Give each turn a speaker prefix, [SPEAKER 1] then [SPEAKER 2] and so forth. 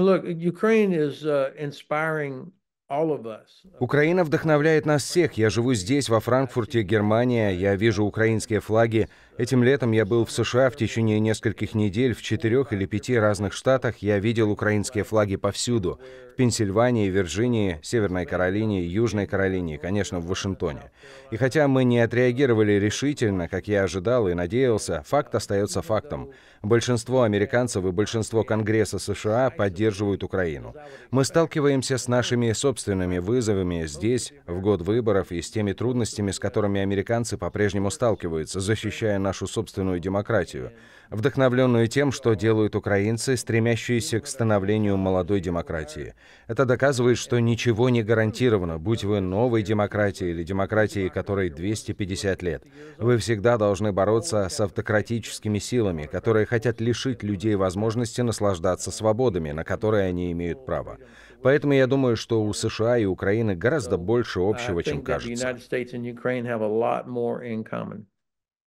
[SPEAKER 1] Uh, Украина вдохновляет нас всех. Я живу здесь, во Франкфурте, Германия. Я вижу украинские флаги. Этим летом я был в США в течение нескольких недель в четырех или пяти разных штатах. Я видел украинские флаги повсюду. В Пенсильвании, Вирджинии, Северной Каролине, Южной Каролине и, конечно, в Вашингтоне. И хотя мы не отреагировали решительно, как я ожидал и надеялся, факт остается фактом. Большинство американцев и большинство Конгресса США поддерживают Украину. Мы сталкиваемся с нашими собственными вызовами здесь, в год выборов, и с теми трудностями, с которыми американцы по-прежнему сталкиваются, защищая нас нашу собственную демократию, вдохновленную тем, что делают украинцы, стремящиеся к становлению молодой демократии. Это доказывает, что ничего не гарантировано, будь вы новой демократией или демократией, которой 250 лет. Вы всегда должны бороться с автократическими силами, которые хотят лишить людей возможности наслаждаться свободами, на которые они имеют право. Поэтому я думаю, что у США и Украины гораздо больше общего, чем кажется.